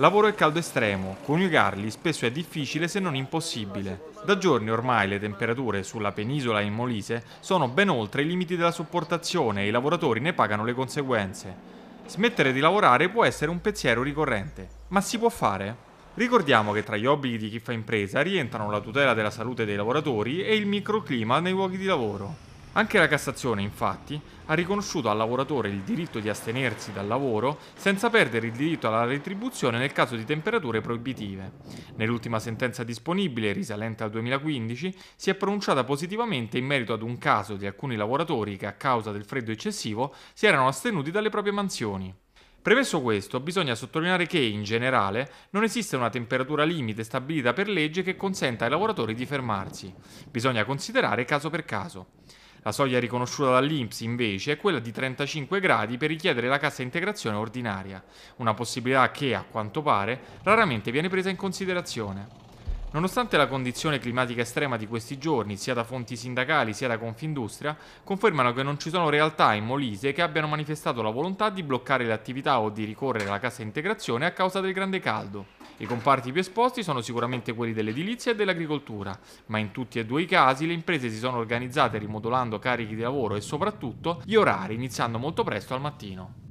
Lavoro e caldo estremo, coniugarli spesso è difficile se non impossibile. Da giorni ormai le temperature sulla penisola in Molise sono ben oltre i limiti della sopportazione e i lavoratori ne pagano le conseguenze. Smettere di lavorare può essere un pensiero ricorrente, ma si può fare? Ricordiamo che tra gli obblighi di chi fa impresa rientrano la tutela della salute dei lavoratori e il microclima nei luoghi di lavoro. Anche la Cassazione, infatti, ha riconosciuto al lavoratore il diritto di astenersi dal lavoro senza perdere il diritto alla retribuzione nel caso di temperature proibitive. Nell'ultima sentenza disponibile, risalente al 2015, si è pronunciata positivamente in merito ad un caso di alcuni lavoratori che a causa del freddo eccessivo si erano astenuti dalle proprie mansioni. Premesso questo, bisogna sottolineare che, in generale, non esiste una temperatura limite stabilita per legge che consenta ai lavoratori di fermarsi. Bisogna considerare caso per caso. La soglia riconosciuta dall'INPS invece è quella di 35 gradi per richiedere la cassa integrazione ordinaria, una possibilità che, a quanto pare, raramente viene presa in considerazione. Nonostante la condizione climatica estrema di questi giorni, sia da fonti sindacali sia da Confindustria, confermano che non ci sono realtà in Molise che abbiano manifestato la volontà di bloccare le attività o di ricorrere alla cassa integrazione a causa del grande caldo. I comparti più esposti sono sicuramente quelli dell'edilizia e dell'agricoltura, ma in tutti e due i casi le imprese si sono organizzate rimodulando carichi di lavoro e soprattutto gli orari, iniziando molto presto al mattino.